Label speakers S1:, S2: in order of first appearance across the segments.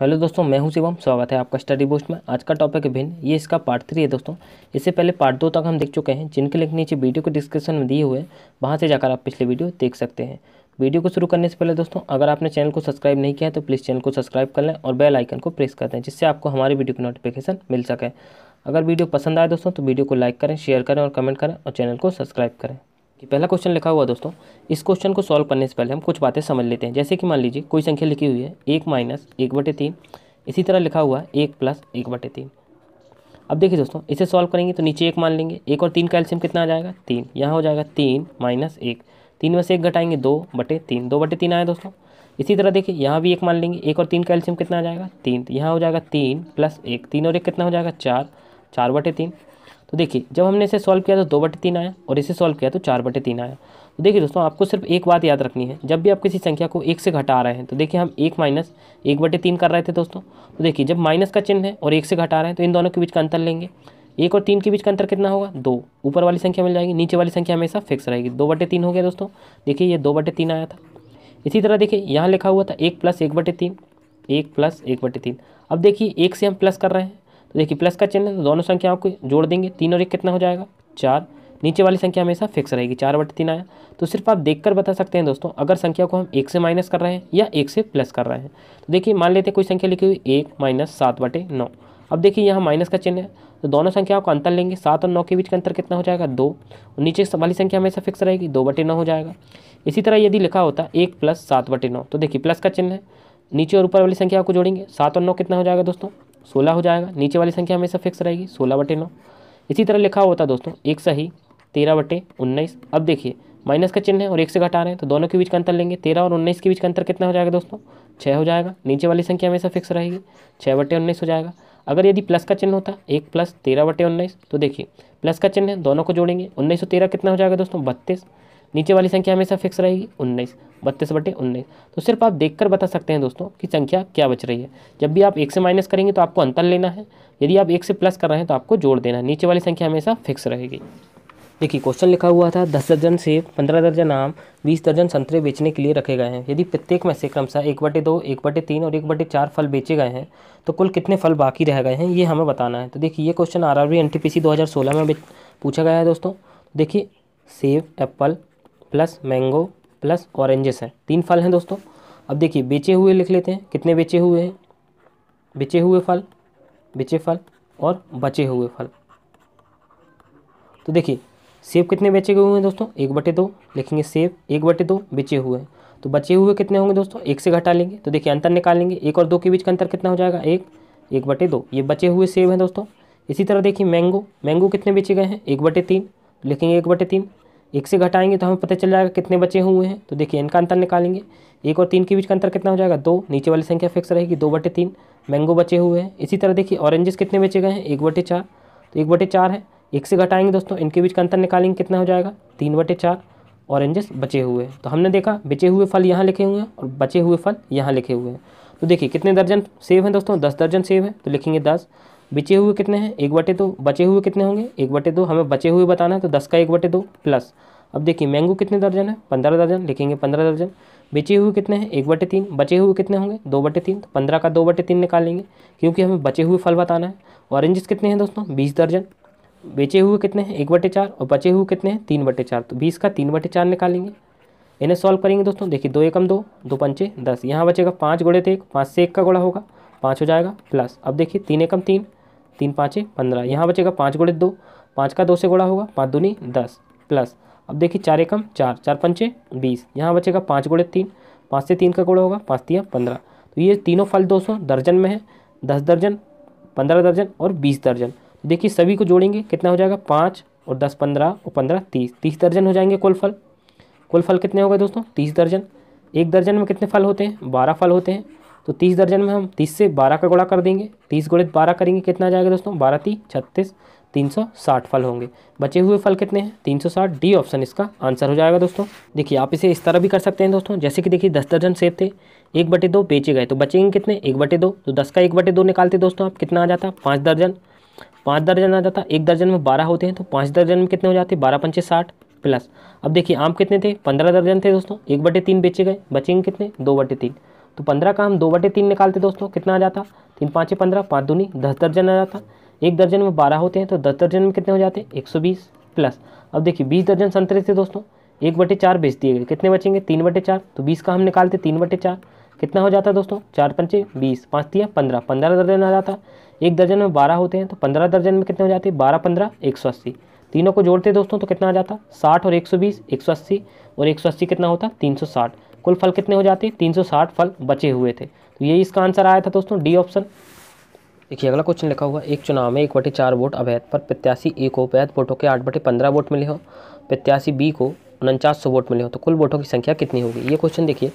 S1: hello दोस्तों मैं हूं शिवम स्वागत है आपका स्टडी बोस्ट में आज का टॉपिक भिन्न ये इसका पार्ट थ्री है दोस्तों इससे पहले पार्ट दो तक हम देख चुके हैं जिनके लिंक नीचे वीडियो को डिस्क्रिप्शन में दिए हुए हैं वहाँ से जाकर आप पिछले वीडियो देख सकते हैं वीडियो को शुरू करने से पहले दोस्तों अगर आपने चैनल को सब्सक्राइब नहीं किया है तो प्लीज़ चैनल को सब्सक्राइब कर लें और बेल आइकन को प्रेस कर दें जिससे आपको हमारे वीडियो की नोटिफिकेशन मिल सके अगर वीडियो पसंद आए दोस्तों तो वीडियो को लाइक करें शेयर करें और कमेंट करें और चैनल को सब्सक्राइब करें कि पहला क्वेश्चन लिखा हुआ दोस्तों इस क्वेश्चन को सॉल्व करने से पहले हम कुछ बातें समझ लेते हैं जैसे कि मान लीजिए कोई संख्या लिखी हुई है एक माइनस एक बटे तीन इसी तरह लिखा हुआ है एक प्लस एक बटे तीन अब देखिए दोस्तों इसे सॉल्व करेंगे तो नीचे एक मान लेंगे एक और तीन का एल्शियम कितना आ जाएगा तीन यहाँ हो जाएगा तीन माइनस एक तीन में से एक घटाएंगे दो बटे तीन दो बटे तीन आए दोस्तों इसी तरह देखिए यहाँ भी एक मान लेंगे एक और तीन का एल्शियम कितना आ जाएगा तीन यहाँ हो जाएगा तीन प्लस एक तीन और एक कितना हो जाएगा चार चार बटे तीन तो देखिए जब हमने इसे सॉल्व किया तो दो बटे तीन आया और इसे सॉल्व किया तो चार बटे तीन आया तो देखिए दोस्तों आपको सिर्फ एक बात याद रखनी है जब भी आप किसी संख्या को एक से घटा रहे हैं तो देखिए हम एक माइनस एक बटे तीन कर रहे थे दोस्तों तो देखिए जब माइनस का चिन्ह है और एक से घटा रहे हैं तो इन दोनों के बीच का अंतर लेंगे एक और तीन के बीच का अंतर कितना होगा दो ऊपर वाली संख्या मिल जाएगी नीचे वाली संख्या हमेशा फिक्स रहेगी दो बटे तीन हो गया दोस्तों देखिए ये दो बटे तीन आया था इसी तरह देखिए यहाँ लिखा हुआ था एक प्लस एक बटे तीन एक प्लस एक बटे तीन अब देखिए एक से हम प्लस कर रहे हैं तो देखिए प्लस का चिन्ह है तो दोनों संख्याओं को जोड़ देंगे तीन और एक कितना हो जाएगा चार नीचे वाली संख्या हमेशा फिक्स रहेगी चार बट तीन आया तो सिर्फ आप देखकर बता सकते हैं दोस्तों अगर संख्या को हम एक से माइनस कर रहे हैं या एक से प्लस कर रहे हैं तो देखिए मान लेते हैं कोई संख्या लिखी हुई एक माइनस सात बटे नौ अब देखिए यहाँ माइनस का चिन्ह है तो दोनों संख्याओं को अंतर लेंगे सात और नौ के बीच का अंतर कितना हो जाएगा दो और नीचे वाली संख्या हमेशा फिक्स रहेगी दो बटे नौ हो जाएगा इसी तरह यदि लिखा होता एक प्लस सात बटे नौ तो देखिए प्लस का चिन्ह है नीचे और ऊपर वाली संख्या को जोड़ेंगे सात और नौ कितना हो जाएगा दोस्तों सोलह हो जाएगा नीचे वाली संख्या हमेशा फिक्स रहेगी सोलह बटे नौ इसी तरह लिखा होता दोस्तों एक सही तेरह बटे उन्नीस अब देखिए माइनस का चिन्ह है और एक से घटा रहे हैं तो दोनों के बीच का अंतर लेंगे तेरह और उन्नीस के बीच का अंतर कितना हो जाएगा दोस्तों छः हो जाएगा नीचे वाली संख्या हमेशा फिक्स रहेगी छः बटे उन्नीस हो जाएगा अगर यदि प्लस का चिन्ह होता एक प्लस तेरह बटे उन्नीस तो देखिए प्लस का चिन्ह है दोनों को जोड़ेंगे उन्नीस सौ तेरह कितना हो जाएगा दोस्तों बत्तीस नीचे वाली संख्या हमेशा फिक्स रहेगी उन्नीस बत्तीस बटे उन्नीस तो सिर्फ आप देखकर बता सकते हैं दोस्तों कि संख्या क्या बच रही है जब भी आप एक से माइनस करेंगे तो आपको अंतर लेना है यदि आप एक से प्लस कर रहे हैं तो आपको जोड़ देना है नीचे वाली संख्या हमेशा फिक्स रहेगी देखिए क्वेश्चन लिखा हुआ था दस दर्जन सेब पंद्रह दर्जन आम बीस दर्जन संतरे बेचने के लिए रखे गए हैं यदि प्रत्येक में से क्रमशः एक बटे दो एक बटे तीन और एक बटे चार फल बेचे गए हैं तो कुल कितने फल बाकी रह गए हैं ये हमें बताना है तो देखिए ये question R R B N T P C दो हज़ार सोलह में पूछा गया है दोस्तों देखिए सेब apple plus mango plus oranges है तीन फल हैं दोस्तों अब देखिए बेचे हुए लिख लेते हैं कितने बेचे हुए हैं बेचे हुए फल बेचे फल और बचे हुए फल तो देखिए सेब कितने बेचे हुए हैं दोस्तों एक बटे दो लिखेंगे सेब एक बटे दो बेचे हुए हैं तो बचे हुए कितने होंगे दोस्तों एक से घटा लेंगे तो देखिए अंतर निकालेंगे एक और दो के बीच का अंतर कितना हो जाएगा एक एक बटे दो ये बचे हुए सेब हैं दोस्तों इसी तरह देखिए मैंगो मैंगो कितने बेचे गए हैं एक बटे तीन लिखेंगे एक बटे तीन एक से घटाएंगे तो हमें पता चल जाएगा कितने बचे हुए हैं तो देखिए इनका अंतर निकालेंगे एक और तीन के बीच का अंतर कितना हो जाएगा दो नीचे वाली संख्या फिक्स रहेगी दो बटे तीन मैंगो बचे हुए हैं इसी तरह देखिए ऑरेंजेस कितने बचे गए हैं एक बटे चार तो एक बटे चार है एक से घटाएंगे दोस्तों इनके बीच का अंतर निकालेंगे कितना हो जाएगा तीन बटे चार ऑरेंजेस बचे हुए हैं तो हमने देखा बचे हुए फल यहाँ लिखे हुए हैं और बचे हुए फल यहाँ लिखे हुए हैं तो देखिए कितने दर्जन सेव हैं दोस्तों दस दर्जन सेब हैं तो लिखेंगे दस बचे हुए कितने हैं एक बटे दो बचे हुए कितने होंगे एक बटे दो हमें बचे हुए बताना है तो दस का एक बटे दो प्लस अब देखिए मैंगो कितने दर्जन है पंद्रह दर्जन लिखेंगे पंद्रह दर्जन बचे हुए कितने हैं एक बटे तीन बचे हुए कितने होंगे दो बटे तीन तो पंद्रह का दो बटे तीन निकालेंगे क्योंकि हमें बचे हुए फल बताना है ऑरेंजेस कितने हैं दोस्तों बीस दर्जन बेचे हुए कितने हैं एक बटे चार और बचे हुए कितने हैं तीन बटे चार तो बीस का तीन बटे चार निकालेंगे इन्हें सॉल्व करेंगे दोस्तों देखिए दो एकम दो दो पंचे दस यहाँ बचेगा पाँच गुड़े थे तो एक पाँच से एक का गुड़ा होगा पाँच हो जाएगा प्लस अब देखिए तीन एकम तीन तीन है पंद्रह यहाँ बचेगा पाँच गुड़े दो पाँच का दो से गुड़ा होगा पाँच दूनी दस प्लस अब देखिए चार एकम चार चार पंचे बीस यहाँ बचेगा पाँच गुड़े तीन पाँच से तीन का गुड़ा होगा पाँच तीन पंद्रह तो ये तीनों फल दो सौ दर्जन में है दस दर्जन पंद्रह दर्जन और बीस दर्जन तो देखिए सभी को जोड़ेंगे कितना हो जाएगा पाँच और दस पंद्रह और पंद्रह तीस तीस दर्जन हो जाएंगे कुल फल कुल फल कितने हो गए दोस्तों तीस दर्जन एक दर्जन में कितने फल होते हैं बारह फल होते हैं तो तीस दर्जन में हम तीस से बारह का गुणा कर देंगे तीस गुणित बारह करेंगे कितना जाएगा दोस्तों बारह ती छत्तीस तीन सौ साठ फल होंगे बचे हुए फल कितने हैं तीन सौ साठ डी ऑप्शन इसका आंसर हो जाएगा दोस्तों देखिए आप इसे इस तरह भी कर सकते हैं दोस्तों जैसे कि देखिए दस दर्जन सेब थे एक बटे दो बेचे गए तो बचेंगे कितने एक बटे दो तो दस का एक बटे दो निकालते दोस्तों आप कितना आ जाता पाँच दर्जन पाँच दर्जन आ जाता एक दर्जन में बारह होते हैं तो पाँच दर्जन में कितने हो जाते बारह पंचे साठ प्लस अब देखिए आम कितने थे पंद्रह दर्जन थे दोस्तों एक बटे तीन बेचे गए बचेंगे कितने दो बटे तीन तो पंद्रह का हम दो बटे तीन निकालते दोस्तों कितना आ जाता तीन पाँच पंद्रह पाँच दूनी दस दर्जन आ जाता एक दर्जन में बारह होते हैं तो दस दर्जन में कितने हो जाते हैं एक सौ बीस प्लस अब देखिए बीस दर्जन संतरे थे दोस्तों एक बटे चार बेच दिए गए कितने बचेंगे तीन बटे चार तो बीस का हम निकालते तीन बटे चार कितना हो जाता दोस्तों चार पंचे बीस पाँच तीन पंद्रह पंद्रह दर्जन आ जाता एक दर्जन में बारह होते हैं तो पंद्रह दर्जन में कितने हो जाते हैं बारह पंद्रह एक सौ अस्सी तीनों को जोड़ते दोस्तों तो कितना आ जाता साठ और एक सौ बीस एक सौ अस्सी और एक सौ अस्सी कितना होता तीन सौ साठ कुल फल कितने हो जाते तीन सौ साठ फल बचे हुए थे तो यही इसका आंसर आया था दोस्तों डी ऑप्शन देखिए अगला क्वेश्चन लिखा हुआ एक चुनाव में एक बटे चार वोट अवैध पर प्रत्याशी ए को वैध वोटों के आठ बटे पंद्रह वोट मिले हो प्रत्याशी बी को उनचास सौ वोट मिले हो तो कुल वोटों की संख्या कितनी होगी ये क्वेश्चन देखिए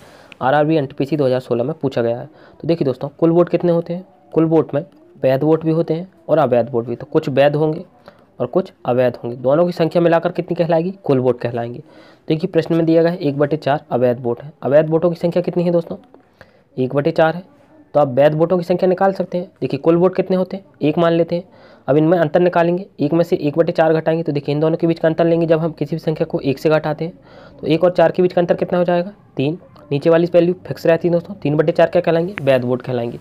S1: R R B N T P C दो हज़ार सोलह में पूछा गया है तो देखिए दोस्तों कुल वोट कितने होते हैं कुल वोट में वैध वोट भी होते हैं और अवैध वोट भी तो कुछ वैध होंगे और कुछ अवैध होंगे दोनों की संख्या मिलाकर कितनी कहलाएगी कुल वोट कहलाएंगे तो देखिए प्रश्न में दिया गया है एक बटे चार अवैध वोट है अवैध वोटों की संख्या कितनी है दोस्तों एक बटे चार है तो आप वैध वोटों की संख्या निकाल सकते हैं देखिए कुल वोट कितने होते हैं एक मान लेते हैं अब इनमें अंतर निकालेंगे एक में से एक बटे चार घटाएंगे तो देखिए इन दोनों के बीच का अंतर लेंगे जब हम किसी भी संख्या को एक से घटाते हैं तो एक और चार के बीच का अंतर कितना हो जाएगा तीन नीचे वाली वैल्यू फिक्स रहती है दोस्तों तीन बटे चार क्या कहलाएंगे वैध वोट कहलाएंगे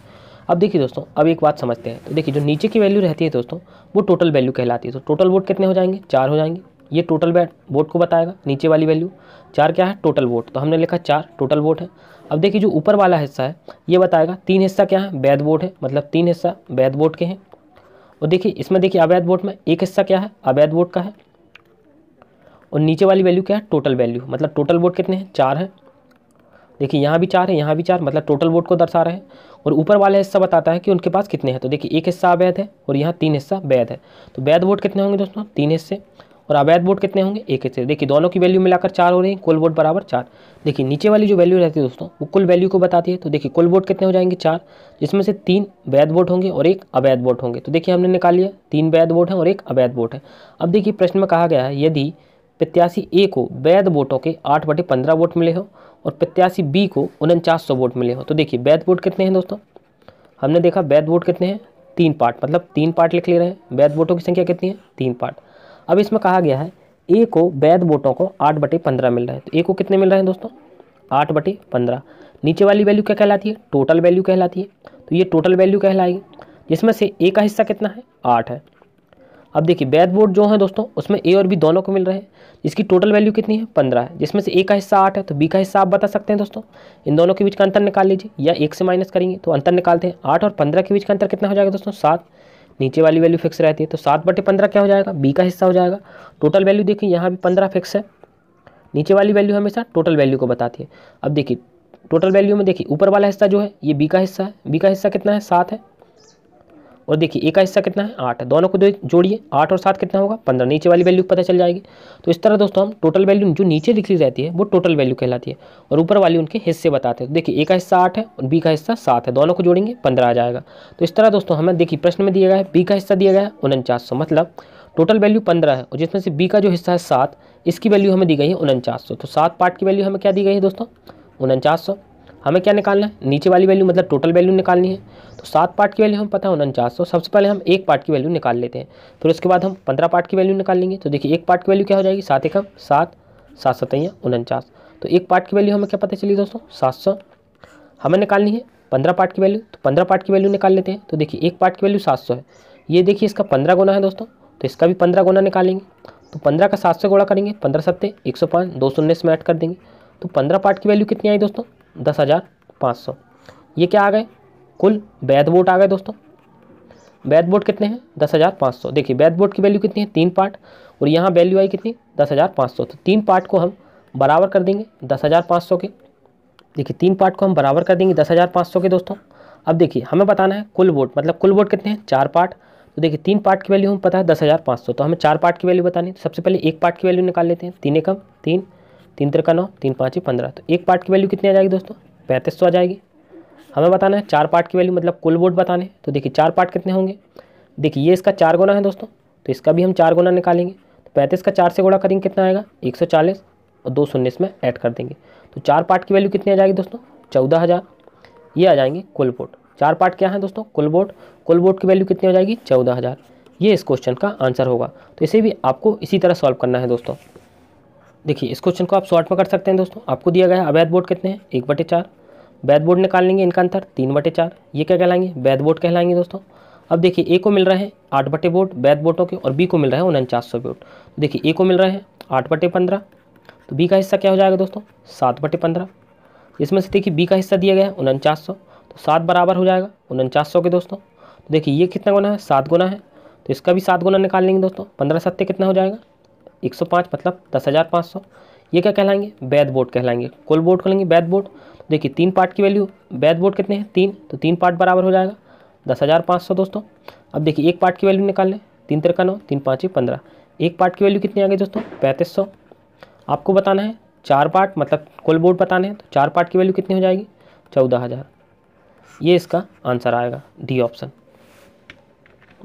S1: अब देखिए दोस्तों अब एक बात समझते हैं तो देखिए जो नीचे की वैल्यू रहती है दोस्तों वो टोटल वैल्यू कहलाती है तो टोटल वोट कितने हो जाएंगे चार हो जाएंगे ये टोटल वोट को बताएगा नीचे वाली वैल्यू चार क्या है टोटल वोट तो हमने लिखा चार टोटल वोट है अब देखिए जो ऊपर वाला हिस्सा है ये बताएगा तीन हिस्सा क्या है वैध वोट है मतलब तीन हिस्सा वैध वोट के हैं और देखिए इसमें देखिए अवैध वोट में एक हिस्सा क्या है अवैध वोट का है और नीचे वाली वैल्यू क्या है टोटल वैल्यू मतलब टोटल वोट कितने हैं चार है देखिए यहाँ भी चार है यहाँ भी चार मतलब टोटल वोट को दर्शा रहे हैं और ऊपर वाला हिस्सा बताता है कि उनके पास कितने हैं तो देखिए एक हिस्सा अवैध है और यहाँ तीन हिस्सा वैध है तो वैध वोट कितने होंगे दोस्तों तीन हिस्से और अवैध वोट कितने होंगे एक हिस्से देखिए दोनों की वैल्यू मिलाकर चार हो रही है कुल वोट बराबर चार देखिए नीचे वाली जो वैल्यू रहती है दोस्तों वो कुल वैल्यू को बताती है तो देखिए कुल वोट कितने हो जाएंगे चार जिसमें से तीन वैध वोट होंगे और एक अवैध वोट होंगे तो देखिए हमने निकाल लिया तीन वैध वोट हैं और एक अवैध वोट है अब देखिए प्रश्न में कहा गया है यदि प्रत्याशी ए को वैध वोटों के आठ बटे पंद्रह वोट मिले हो और प्रत्याशी बी को उनचास सौ वोट मिले हो तो देखिए वैध वोट कितने हैं दोस्तों हमने देखा वैध वोट कितने हैं तीन पार्ट मतलब तीन पार्ट लिख ले रहे हैं वैध वोटों की संख्या कितनी है तीन पार्ट अब इसमें कहा गया है ए को वैध वोटों को आठ बटे पंद्रह मिल रहा है तो ए को कितने मिल रहे हैं दोस्तों आठ बटे पंद्रह नीचे वाली वैल्यू क्या कहलाती है टोटल वैल्यू कहलाती है तो ये टोटल वैल्यू कहलाएगी जिसमें से ए का हिस्सा कितना है आठ है अब देखिए बैद बोर्ड जो है दोस्तों उसमें ए और बी दोनों को मिल रहे हैं इसकी टोटल वैल्यू कितनी है पंद्रह है जिसमें से ए का हिस्सा आठ है तो बी का हिस्सा आप बता सकते हैं दोस्तों इन दोनों के बीच का अंतर निकाल लीजिए या एक से माइनस करेंगे तो अंतर निकालते हैं आठ और पंद्रह के बीच का अंतर कितना हो जाएगा दोस्तों सात नीचे वाली वैल्यू फिक्स रहती है तो सात बटे पंद्रह क्या हो जाएगा बी का हिस्सा हो जाएगा टोटल वैल्यू देखिए यहाँ भी पंद्रह फिक्स है नीचे वाली वैल्यू हमेशा टोटल वैल्यू को बताती है अब देखिए टोटल वैल्यू में देखिए ऊपर वाला हिस्सा जो है ये बी का हिस्सा है बी का हिस्सा कितना है सात है और देखिए एक का हिस्सा कितना है आठ दोनों को जोड़िए आठ और सात कितना होगा पंद्रह नीचे वाली वैल्यू पता चल जाएगी तो इस तरह दोस्तों हम टोटल वैल्यू जो नीचे लिखी रहती है वो टोटल वैल्यू कहलाती है और ऊपर वाली उनके हिस्से बताते हैं देखिए ए का हिस्सा आठ है और बी का हिस्सा सात है दोनों को जोड़ेंगे पंद्रह आ जाएगा तो इस तरह दोस्तों हमें देखिए प्रश्न में दिया गया है बी का हिस्सा दिया गया है उनचास मतलब टोटल वैल्यू पंद्रह है और जिसमें से बी का जो हिस्सा है सात इसकी वैल्यू हमें दी गई है उनचास तो सात पार्ट की वैल्यू हमें क्या दी गई है दोस्तों उनचास हमें क्या निकालना है नीचे वाली वैल्यू मतलब टोटल वैल्यू निकालनी है तो सात पार्ट की वैल्यू हम पता है उनचास सौ तो सबसे पहले हम एक पार्ट की वैल्यू निकाल लेते हैं फिर उसके बाद हम पंद्रह पार्ट की वैल्यू निकाल लेंगे तो देखिए एक पार्ट की वैल्यू क्या हो जाएगी सात एकम सात सात सतैया उनचास तो एक पार्ट की वैल्यू हमें क्या पता चली दोस्तों सात सौ हमें निकालनी है पंद्रह पार्ट की वैल्यू तो पंद्रह पार्ट की वैल्यू निकाल लेते हैं तो देखिए एक पार्ट की वैल्यू सात सौ है ये देखिए इसका पंद्रह गुना है दोस्तों तो इसका भी पंद्रह गुना निकालेंगे तो पंद्रह का सात सौ गुणा करेंगे पंद्रह सत्ते एक सौ पाँच दो सौ उन्नीस में ऐड कर देंगे तो पंद्रह पार्ट की वैल्यू कितनी आई दोस्तों दस हज़ार पाँच सौ ये क्या आ गए कुल वैध वोट आ गए दोस्तों वैध वोट कितने हैं दस हज़ार पाँच सौ देखिए वैध वोट की वैल्यू कितनी है तीन पार्ट और यहाँ वैल्यू आई कितनी दस हज़ार पाँच सौ तो तीन पार्ट को हम बराबर कर देंगे दस हज़ार पाँच सौ के देखिए तीन पार्ट को हम बराबर कर देंगे दस हज़ार पाँच सौ के दोस्तों अब देखिए हमें बताना है कुल वोट मतलब कुल वोट कितने हैं चार पार्ट तो देखिए तीन पार्ट की वैल्यू हमें पता है दस हज़ार पाँच सौ तो हमें चार पार्ट की वैल्यू बतानी तो सबसे पहले एक पार्ट की वैल्यू निकाल लेते हैं तीन एकम तीन तीन तरह का नौ तीन पाँच ही पंद्रह तो एक पार्ट की वैल्यू कितनी आ जाएगी दोस्तों पैंतीस सौ आ जाएगी हमें बताना है चार पार्ट की वैल्यू मतलब कुल बोर्ड बताने तो देखिए चार पार्ट कितने होंगे देखिए ये इसका चार गुना है दोस्तों तो इसका भी हम चार गुना निकालेंगे तो पैंतीस का चार से गुणा करेंगे कितना आएगा एक सौ चालीस और दो शून्य इसमें ऐड कर देंगे तो चार पार्ट की वैल्यू कितनी आ जाएगी दोस्तों चौदह हज़ार ये आ जाएंगे कुल बोर्ड चार पार्ट क्या है दोस्तों कुल वोट कुल बोर्ड की वैल्यू कितनी हो जाएगी चौदह हज़ार ये इस क्वेश्चन का आंसर होगा तो इसे भी आपको इसी तरह सॉल्व करना है दोस्तों देखिए इस क्वेश्चन को आप शॉर्ट में कर सकते हैं दोस्तों आपको दिया गया है अवैध बोर्ड कितने हैं एक बटे चार वैध बोर्ड निकाल लेंगे इनका अंतर तीन बटे चार ये क्या कहलाएंगे वैध बोर्ड कहलाएंगे दोस्तों अब देखिए ए को मिल रहे हैं आठ बटे बोर्ड वैध बोर्डों के और बी को मिल रहा है उनचास सौ बोर्ड तो देखिए ए को मिल रहे हैं आठ बटे पंद्रह तो बी का हिस्सा क्या हो जाएगा दोस्तों सात बटे पंद्रह इसमें से देखिए बी का हिस्सा दिया गया है उनचास सौ तो सात बराबर हो जाएगा उनचास सौ के दोस्तों तो देखिए ये कितना गुना है सात गुना है तो इसका भी सात गुना निकाल लेंगे दोस्तों पंद्रह सत्य कितना हो जाएगा 105 मतलब दस हज़ार पाँच सौ ये क्या कहलाएंगे वैध बोर्ड कहलाएंगे कुल बोर्ड कहेंगे बैद बोर्ड देखिए तीन पार्ट की वैल्यू बैद बोर्ड कितने हैं तीन तो तीन पार्ट बराबर हो जाएगा दस हज़ार पाँच सौ दोस्तों अब देखिए एक पार्ट की वैल्यू निकाल लें तीन तिरका नौ तीन पाँच ही पंद्रह एक पार्ट की वैल्यू कितनी आ गई दोस्तों पैंतीस सौ आपको बताना है चार पार्ट मतलब कुल बोर्ड बताने हैं तो चार पार्ट की वैल्यू कितनी हो जाएगी चौदह हज़ार ये इसका आंसर आएगा डी ऑप्शन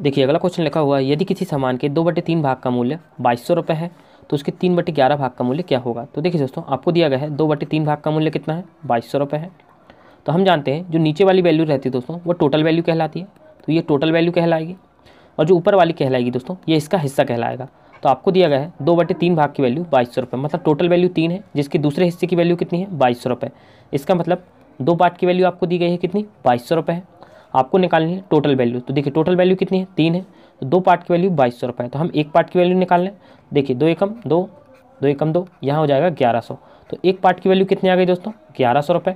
S1: देखिए अगला क्वेश्चन लिखा हुआ है यदि किसी सामान के दो बटे तीन भाग का मूल्य बाईस सौ रुपये है तो उसके तीन बटे ग्यारह भाग का मूल्य क्या होगा तो देखिए दोस्तों आपको दिया गया है दो बटे तीन भाग का मूल्य कितना है बाईस सौ रुपये है तो हम जानते हैं जो नीचे वाली वैल्यू रहती है दोस्तों वो टोटल वैल्यू कहलाती है तो ये टोटल वैल्यू कहलाएगी और जो ऊपर वाली कहलाएगी दोस्तों ये इसका हिस्सा कहलाएगा तो आपको दिया गया है दो बटे तीन भाग की वैल्यू बाईस सौ रुपये मतलब टोटल वैल्यू तीन है जिसकी दूसरे हिस्से की वैल्यू कितनी है बाईस सौ रुपये इसका मतलब दो पार्ट की वैल्यू आपको दी गई है कितनी बाईस सौ रुपये है आपको निकालनी है टोटल वैल्यू तो देखिए टोटल वैल्यू कितनी है तीन है तो दो पार्ट की वैल्यू बाईस सौ तो हम एक पार्ट की वैल्यू निकाल लें देखिए दो एकम दो दो एकम दो यहाँ हो जाएगा ग्यारह सौ तो एक पार्ट की वैल्यू कितनी आ गई दोस्तों ग्यारह सौ रुपये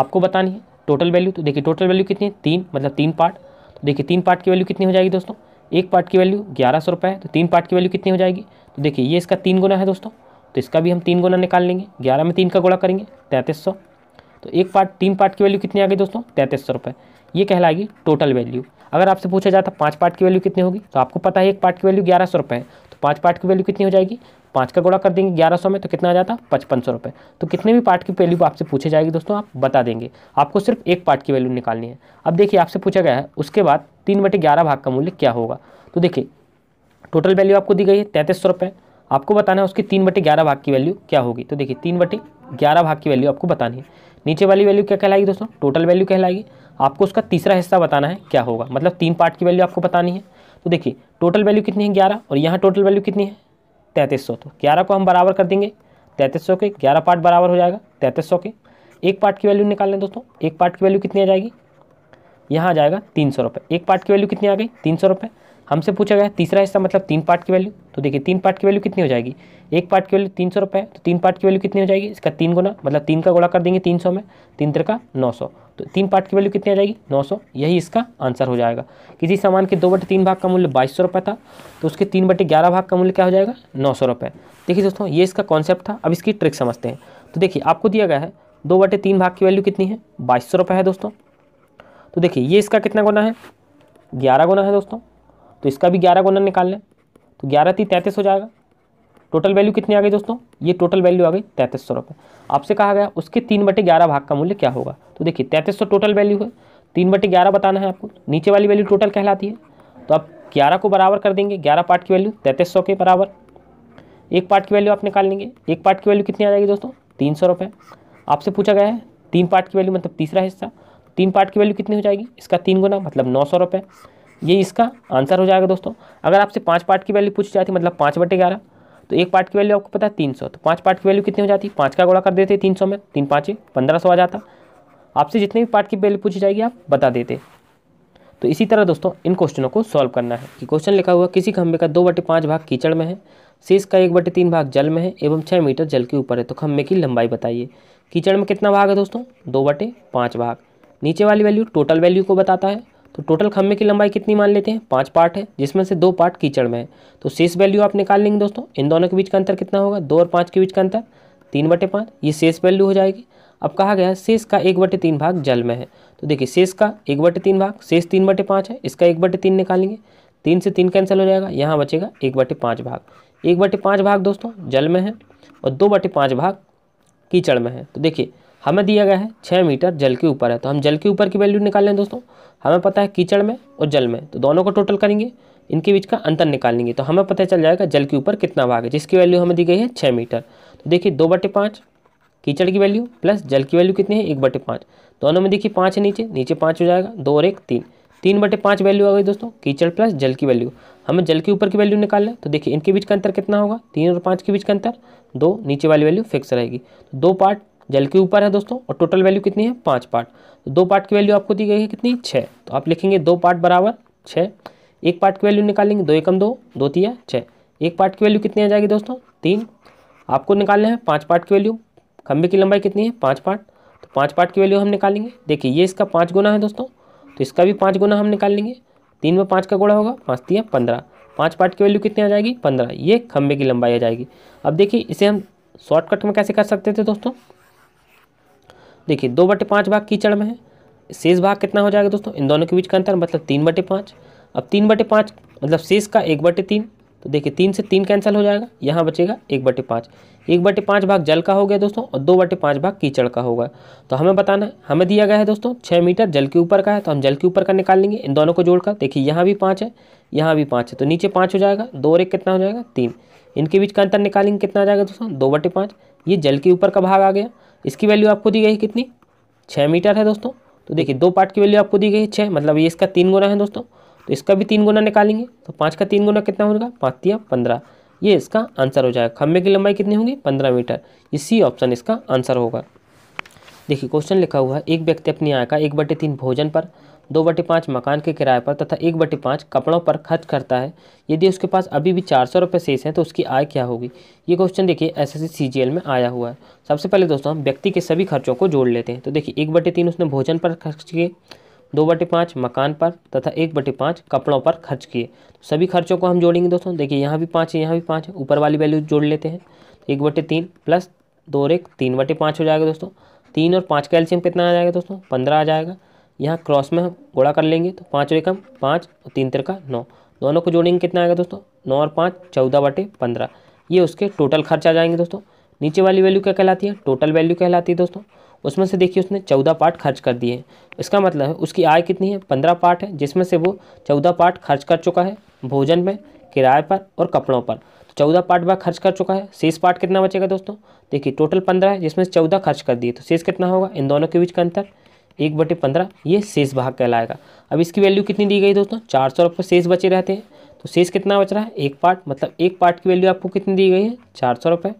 S1: आपको बतानी है टोटल वैल्यू तो देखिए टोटल वैल्यू कितनी है तीन मतलब तीन पार्ट तो देखिए तीन पार्ट की वैल्यू कितनी हो जाएगी दोस्तों एक पार्ट की वैल्यू ग्यारह सौ रुपये तो तीन पार्ट की वैल्यू कितनी हो जाएगी तो देखिए ये इसका तीन गुना है दोस्तों तो इसका भी हम तीन गुना निकाल लेंगे ग्यारह में तीन का गुणा करेंगे तैंतीस सौ तो एक पार्ट तीन पार्ट की वैल्यू कितनी आ गई दोस्तों तैंतीस सौ ये कहलाएगी टोटल वैल्यू अगर आपसे पूछा जाता तो पाँच पार्ट की वैल्यू कितनी होगी तो आपको पता है एक पार्ट की वैल्यू ग्यारह सौ रुपये है तो पाँच पार्ट की वैल्यू कितनी हो जाएगी पाँच का गुणा कर देंगे ग्यारह सौ में तो कितना आ जाता पचपन सौ रुपये तो कितने भी पार्ट की वैल्यू आपसे पूछी जाएगी दोस्तों आप बता देंगे आपको सिर्फ एक पार्ट की वैल्यू निकालनी है अब देखिए आपसे पूछा गया है उसके बाद तीन बटे ग्यारह भाग का मूल्य क्या होगा तो देखिए टोटल वैल्यू आपको दी गई है तैंतीस सौ रुपये आपको बताना है उसकी तीन बटे ग्यारह भाग की वैल्यू क्या होगी तो देखिए तीन बटे ग्यारह भाग की वैल्यू आपको बतानी है नीचे वाली वैल्यू क्या कहलाएगी दोस्तों टोटल वैल्यू कहलाएगी आपको उसका तीसरा हिस्सा बताना है क्या होगा मतलब तीन पार्ट की वैल्यू आपको बतानी है तो देखिए टोटल वैल्यू कितनी है ग्यारह और यहाँ टोटल वैल्यू कितनी है तैंतीस सौ तो ग्यारह को हम बराबर कर देंगे तैंतीस सौ के ग्यारह पार्ट बराबर हो जाएगा तैंतीस सौ के एक पार्ट की वैल्यू निकाल लें दोस्तों एक पार्ट की वैल्यू कितनी आ जाएगी यहाँ आ जाएगा तीन सौ रुपये एक पार्ट की वैल्यू कितनी आ गई तीन सौ रुपये हमसे पूछा गया तीसरा हिस्सा मतलब तीन पार्ट की वैल्यू तो देखिए तीन पार्ट की वैल्यू कितनी हो जाएगी एक पार्ट की वैल्यू तीन सौ रुपये तो तीन पार्ट की वैल्यू कितनी हो जाएगी इसका तीन गुना मतलब तीन का गुणा कर देंगे तीन सौ में तीन तरह का नौ सौ तो तीन पार्ट की वैल्यू कितनी आ जाएगी नौ सौ यही इसका आंसर हो जाएगा किसी सामान के दो बटे तीन भाग का मूल्य बाईस सौ रुपये था तो उसके तीन बटे ग्यारह भाग का मूल्य क्या हो जाएगा नौ सौ रुपये देखिए दोस्तों ये इसका कॉन्सेप्ट था अब इसकी ट्रिक समझते हैं तो देखिए आपको दिया गया है दो बटे तीन भाग की वैल्यू कितनी है बाईस सौ रुपये है दोस्तों तो देखिए ये इसका कितना गुना है ग्यारह गुना है दोस्तों तो इसका भी ग्यारह गुना निकाल लें तो ग्यारह थी तैंतीस हो जाएगा टोटल वैल्यू कितनी आ गई दोस्तों ये टोटल वैल्यू आ गई तैंतीस सौ रुपये आपसे कहा गया उसके तीन बटे ग्यारह भाग का मूल्य क्या होगा तो देखिए तैंतीस सौ टोटल वैल्यू है तीन बटे ग्यारह बताना है आपको नीचे वाली वैल्यू टोटल कहलाती है तो आप ग्यारह को बराबर कर देंगे ग्यारह पार्ट की वैल्यू तैंतीस सौ के बराबर एक पार्ट की वैल्यू आप निकाल लेंगे एक पार्ट की वैल्यू कितनी आ जाएगी दोस्तों तीन सौ रुपये आपसे पूछा गया है तीन पार्ट की वैल्यू मतलब तीसरा हिस्सा तीन पार्ट की वैल्यू कितनी हो जाएगी इसका तीन गुना मतलब नौ सौ रुपये ये इसका आंसर हो जाएगा दोस्तों अगर आपसे पाँच पार्ट की वैल्यू पूछी जाती मतलब पाँच बटे ग्यारह तो एक पार्ट की वैल्यू आपको पता है तीन सौ तो पाँच पार्ट की वैल्यू कितनी हो जाती है पाँच का गोड़ा कर देते तीन सौ में तीन पाँच पंद्रह सौ आ जाता आपसे जितने भी पार्ट की वैल्यू पूछी जाएगी आप बता देते तो इसी तरह दोस्तों इन क्वेश्चनों को सॉल्व करना है कि क्वेश्चन लिखा हुआ किसी खंभे का दो बटे पाँच भाग कीचड़ में है शेष का एक बटे तीन भाग जल में है एवं छः मीटर जल के ऊपर है तो खंभे की लंबाई बताइए कीचड़ में कितना भाग है दोस्तों दो बटे पाँच भाग नीचे वाली वैल्यू टोटल वैल्यू को बताता है तो टोटल खम्भे की लंबाई कितनी मान लेते हैं पाँच पार्ट है जिसमें से दो पार्ट कीचड़ में है तो शेष वैल्यू आप निकाल लेंगे दोस्तों इन दोनों के बीच का अंतर कितना होगा दो और पाँच के बीच का अंतर तीन बटे पाँच ये शेष वैल्यू हो जाएगी अब कहा गया शेष का एक बटे तीन भाग जल में है तो देखिए शेष का एक बटे तीन भाग शेष तीन बटे पाँच है इसका एक बटे तीन निकालेंगे तीन से तीन कैंसिल हो जाएगा यहाँ बचेगा एक बटे पाँच भाग एक बटे पाँच भाग दोस्तों जल में है और दो बटे पाँच भाग कीचड़ में है तो देखिए हमें दिया गया है छः मीटर जल के ऊपर है तो हम जल के ऊपर की वैल्यू निकाल लें दोस्तों हमें पता है कीचड़ में और जल में तो दोनों को टोटल करेंगे इनके बीच का अंतर निकालेंगे तो हमें पता चल जाएगा जल के ऊपर कितना भाग है जिसकी वैल्यू हमें दी गई है छः मीटर तो देखिए दो बटे पाँच कीचड़ की वैल्यू प्लस जल की वैल्यू कितनी है एक बटे पाँच दोनों में देखिए पाँच है नीचे नीचे पाँच हो जाएगा दो और एक तीन तीन बटे पाँच वैल्यू आ गई दोस्तों कीचड़ प्लस जल की वैल्यू हमें जल के ऊपर की वैल्यू निकाल लें तो देखिए इनके बीच का अंतर कितना होगा तीन और पाँच के बीच का अंतर दो नीचे वाली वैल्यू फिक्स रहेगी तो दो पार्ट जल के ऊपर है दोस्तों और टोटल वैल्यू कितनी है पाँच पार्ट तो दो पार्ट की वैल्यू आपको दी गई है कितनी छः तो आप लिखेंगे दो पार्ट बराबर छः एक पार्ट की वैल्यू निकालेंगे दो एकम दो दो तिया छः एक पार्ट की वैल्यू कितनी आ जाएगी दोस्तों तीन आपको निकालना है पाँच पार्ट की वैल्यू खंबे की लंबाई कितनी है पाँच पार्ट तो पाँच पार्ट की वैल्यू हम निकालेंगे देखिए ये इसका पाँच गुना है दोस्तों तो इसका भी पाँच गुना हम निकाल लेंगे तीन में पाँच का गुणा होगा पाँच तिया पंद्रह पाँच पार्ट की वैल्यू कितनी आ जाएगी पंद्रह ये खम्भे की लंबाई आ जाएगी अब देखिए इसे हम शॉर्टकट में कैसे कर सकते थे दोस्तों देखिए दो बटे पाँच भाग कीचड़ में है शेष भाग कितना हो जाएगा दोस्तों इन दोनों के बीच का अंतर मतलब तीन बटे पाँच अब तीन बटे पाँच मतलब शेष का एक बटे तीन तो देखिए तीन से तीन कैंसिल हो जाएगा यहाँ बचेगा एक बटे पाँच एक बटे पाँच भाग जल का हो गया दोस्तों और दो बटे पाँच भाग कीचड़ का होगा तो हमें बताना है हमें दिया गया है दोस्तों छः मीटर जल के ऊपर का है तो हम जल के ऊपर का निकाल लेंगे इन दोनों को जोड़कर देखिए यहाँ भी पाँच है यहाँ भी पाँच है तो नीचे पाँच हो जाएगा दो और एक कितना हो जाएगा तीन इनके बीच का अंतर निकालेंगे कितना आ जाएगा दोस्तों दो बटे पाँच ये जल के ऊपर का भाग आ गया इसकी वैल्यू आपको दी गई है कितनी छः मीटर है दोस्तों तो देखिए दो पार्ट की वैल्यू आपको दी गई है छः मतलब ये इसका तीन गुना है दोस्तों तो इसका भी तीन गुना निकालेंगे तो पाँच का तीन गुना कितना होगा पाँच तिया पंद्रह ये इसका आंसर हो जाएगा खम्भे की लंबाई कितनी होगी पंद्रह मीटर इसी ऑप्शन इसका आंसर होगा देखिए क्वेश्चन लिखा हुआ है एक व्यक्ति अपनी आय का एक बटे तीन भोजन पर दो बटे पाँच मकान के किराए पर तथा एक बटे पाँच कपड़ों पर खर्च करता है यदि उसके पास अभी भी चार सौ रुपये शेष हैं तो उसकी आय क्या होगी ये क्वेश्चन देखिए एस एस सी में आया हुआ है सबसे पहले दोस्तों हम व्यक्ति के सभी खर्चों को जोड़ लेते हैं तो देखिए एक बटे तीन उसने भोजन पर खर्च किए दो बटे पाँच मकान पर तथा एक बटे पाँच कपड़ों पर खर्च किए तो सभी खर्चों को हम जोड़ेंगे दोस्तों देखिए यहाँ भी पाँच है यहाँ भी पाँच है ऊपर वाली वैल्यू जोड़ लेते हैं एक बटे तीन प्लस दो रेख तीन बटे पाँच हो जाएगा दोस्तों तीन और पाँच का एल्शियम कितना आ जाएगा दोस्तों पंद्रह आ जाएगा यहाँ क्रॉस में गोड़ा कर लेंगे तो पाँच और एकम पाँच और तीन तिरका नौ दोनों को जोड़ेंगे कितना आएगा दोस्तों नौ और पाँच चौदह बटे पंद्रह ये उसके टोटल खर्च आ जाएंगे दोस्तों नीचे वाली वैल्यू क्या कहलाती है टोटल वैल्यू कहलाती है दोस्तों उसमें से देखिए उसने चौदह पार्ट खर्च कर दिए हैं इसका मतलब है उसकी आय कितनी है पंद्रह पार्ट है जिसमें से वो चौदह पार्ट खर्च कर चुका है भोजन में किराए पर और कपड़ों पर तो चौदह पार्ट वह खर्च कर चुका है शेष पार्ट कितना बचेगा दोस्तों देखिए टोटल पंद्रह है जिसमें से चौदह खर्च कर दिए तो शेष कितना होगा इन दोनों के बीच का अंतर एक बटे पंद्रह ये शेष भाग कहलाएगा अब इसकी वैल्यू कितनी दी गई दोस्तों चार सौ रुपये शेष बचे रहते हैं तो शेष कितना बच रहा है एक पार्ट मतलब एक पार्ट की वैल्यू आपको कितनी दी गई है चार सौ रुपये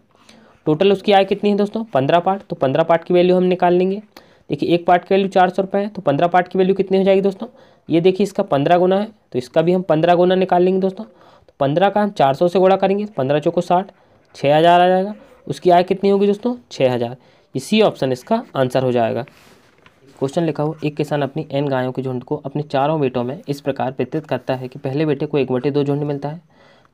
S1: टोटल उसकी आय कितनी है दोस्तों पंद्रह पार्ट तो पंद्रह पार्ट की वैल्यू हम निकाल लेंगे देखिए एक पार्ट की वैल्यू चार सौ रुपये है तो पंद्रह पार्ट की वैल्यू कितनी हो जाएगी दोस्तों ये देखिए इसका पंद्रह गुना है तो इसका भी हम पंद्रह गुना निकाल लेंगे दोस्तों तो पंद्रह का हम चार सौ से गुणा करेंगे पंद्रह चौको साठ छः हज़ार आ जाएगा उसकी आय कितनी होगी दोस्तों छः हज़ार इसी ऑप्शन इसका आंसर हो जाएगा क्वेश्चन लिखा हो एक किसान अपनी एन गायों के झुंड को अपने चारों बेटों में इस प्रकार वितरित करता है कि पहले बेटे को एक बटे दो झुंड मिलता है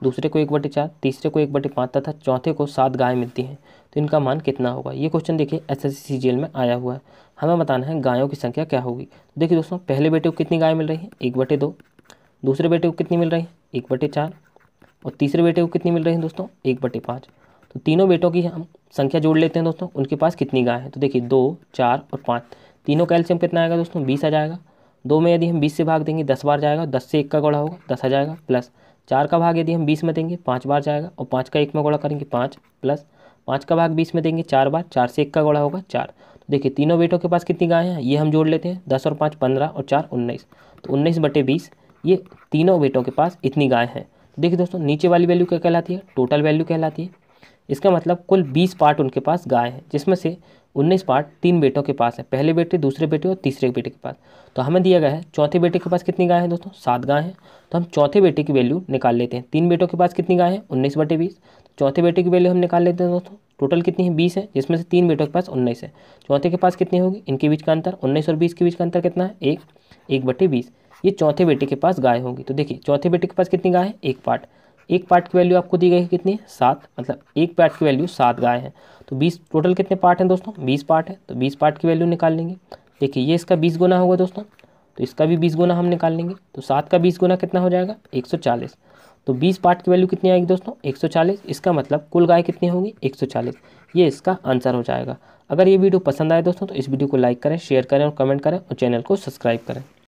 S1: दूसरे को एक बटे चार तीसरे को एक बटे पाँच तथा चौथे को सात गाय मिलती हैं तो इनका मान कितना होगा ये क्वेश्चन देखिए एस एस में आया हुआ है हमें बताना है गायों की संख्या क्या होगी तो देखिए दोस्तों पहले बेटे को कितनी गाय मिल रही है एक बटे दो दूसरे बेटे को कितनी मिल रही है एक बटे चार और तीसरे बेटे को कितनी मिल रही है दोस्तों एक बटे पाँच तो तीनों बेटों की हम संख्या जोड़ लेते हैं दोस्तों उनके पास कितनी गाय है तो देखिए दो चार और पाँच तीनों कैल्शियम कितना आएगा दोस्तों बीस आ जाएगा दो में यदि हम बीस से भाग देंगे दस बार जाएगा दस से एक का गोड़ा होगा दस आ जाएगा प्लस चार का भाग यदि हम बीस में देंगे पाँच बार जाएगा और पाँच का एक में गोड़ा करेंगे पाँच प्लस पाँच का भाग बीस में देंगे चार बार चार से एक का गोड़ा होगा चार तो देखिए तीनों बेटों के पास कितनी गायें हैं ये हम जोड़ लेते हैं दस और पाँच पंद्रह और चार उन्नीस तो उन्नीस बटे बीस ये तीनों बेटों के पास इतनी गायें हैं देखिए दोस्तों नीचे वाली वैल्यू क्या कहलाती है टोटल वैल्यू कहलाती है इसका मतलब कुल बीस पार्ट उनके पास गाय है जिसमें से उन्नीस पार्ट तीन बेटों के पास है पहले बेटे दूसरे बेटे और तीसरे बेटे के पास तो हमें दिया गया है चौथे बेटे के पास कितनी गाय है दोस्तों सात गाय हैं तो हम चौथे बेटे की वैल्यू निकाल लेते हैं तीन बेटों के पास कितनी गाय है उन्नीस बटे बीस चौथे बेटे की वैल्यू हम निकाल लेते हैं दोस्तों टोटल कितनी है बीस है जिसमें से तीन बेटों के पास उन्नीस है चौथे के पास कितनी होगी इनके बीच का अंतर उन्नीस और बीस के बीच का अंतर कितना है एक एक बटे बीस ये चौथे बेटे के पास गाय होगी तो देखिए चौथे बेटे के पास कितनी गाय है एक पार्ट एक पार्ट की वैल्यू आपको दी गई है कितनी सात मतलब एक पार्ट की वैल्यू सात गाय है तो बीस टोटल कितने पार्ट हैं दोस्तों बीस पार्ट है तो बीस पार्ट की वैल्यू निकाल लेंगे देखिए ये इसका बीस गुना होगा दोस्तों तो इसका भी बीस गुना हम निकाल लेंगे तो सात का बीस गुना कितना हो जाएगा एक सौ चालीस तो बीस पार्ट की वैल्यू कितनी आएगी दोस्तों एक सौ चालीस इसका मतलब कुल गाय कितनी होगी एक सौ चालीस ये इसका आंसर हो जाएगा अगर ये वीडियो पसंद आए दोस्तों तो इस वीडियो को लाइक करें शेयर करें और कमेंट करें और चैनल को सब्सक्राइब करें